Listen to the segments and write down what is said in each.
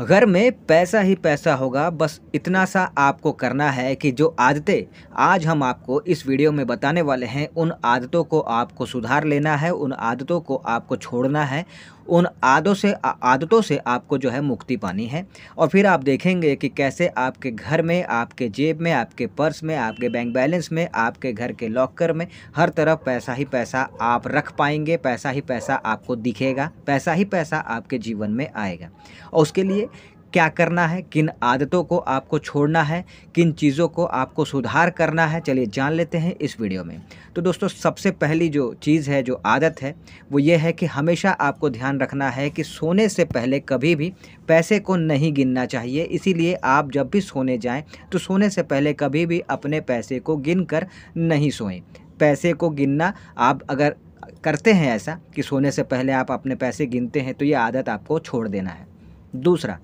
घर में पैसा ही पैसा होगा बस इतना सा आपको करना है कि जो आदतें आज हम आपको इस वीडियो में बताने वाले हैं उन आदतों को आपको सुधार लेना है उन आदतों को आपको छोड़ना है उन आदतों से आदतों से आपको जो है मुक्ति पानी है और फिर आप देखेंगे कि कैसे आपके घर में आपके जेब में आपके पर्स में आपके बैंक बैलेंस में आपके घर के लॉकर में हर तरफ पैसा ही पैसा आप रख पाएंगे पैसा ही पैसा आपको दिखेगा पैसा ही पैसा आपके जीवन में आएगा और उसके लिए क्या करना है किन आदतों को आपको छोड़ना है किन चीज़ों को आपको सुधार करना है चलिए जान लेते हैं इस वीडियो में तो दोस्तों सबसे पहली जो चीज़ है जो आदत है वो ये है कि हमेशा आपको ध्यान रखना है कि सोने से पहले कभी भी पैसे को नहीं गिनना चाहिए इसीलिए आप जब भी सोने जाएं तो सोने से पहले कभी भी अपने पैसे को गिन कर नहीं सोएं पैसे को गिनना आप अगर करते हैं ऐसा कि सोने से पहले आप अपने पैसे गिनते हैं तो ये आदत आपको छोड़ देना है दूसरा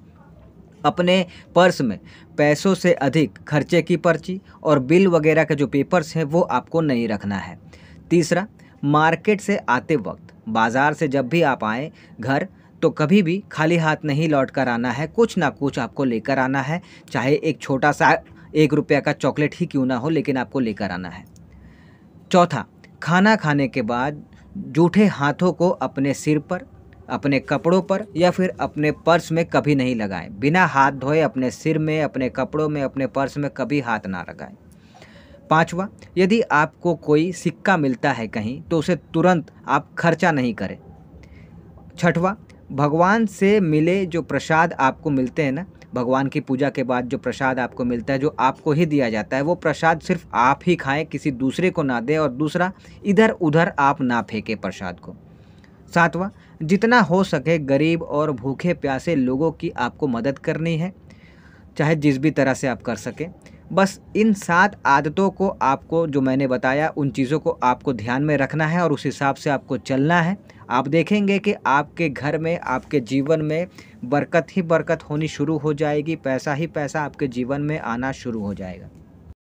अपने पर्स में पैसों से अधिक खर्चे की पर्ची और बिल वगैरह के जो पेपर्स हैं वो आपको नहीं रखना है तीसरा मार्केट से आते वक्त बाज़ार से जब भी आप आएँ घर तो कभी भी खाली हाथ नहीं लौट कर आना है कुछ ना कुछ आपको लेकर आना है चाहे एक छोटा सा एक रुपया का चॉकलेट ही क्यों ना हो लेकिन आपको लेकर आना है चौथा खाना खाने के बाद जूठे हाथों को अपने सिर पर अपने कपड़ों पर या फिर अपने पर्स में कभी नहीं लगाएं बिना हाथ धोए अपने सिर में अपने कपड़ों में अपने पर्स में कभी हाथ ना लगाएं पांचवा यदि आपको कोई सिक्का मिलता है कहीं तो उसे तुरंत आप खर्चा नहीं करें छठवा भगवान से मिले जो प्रसाद आपको मिलते हैं ना भगवान की पूजा के बाद जो प्रसाद आपको मिलता है जो आपको ही दिया जाता है वो प्रसाद सिर्फ आप ही खाएं किसी दूसरे को ना दें और दूसरा इधर उधर आप ना फेंकें प्रसाद को सातवां जितना हो सके गरीब और भूखे प्यासे लोगों की आपको मदद करनी है चाहे जिस भी तरह से आप कर सकें बस इन सात आदतों को आपको जो मैंने बताया उन चीज़ों को आपको ध्यान में रखना है और उस हिसाब से आपको चलना है आप देखेंगे कि आपके घर में आपके जीवन में बरकत ही बरकत होनी शुरू हो जाएगी पैसा ही पैसा आपके जीवन में आना शुरू हो जाएगा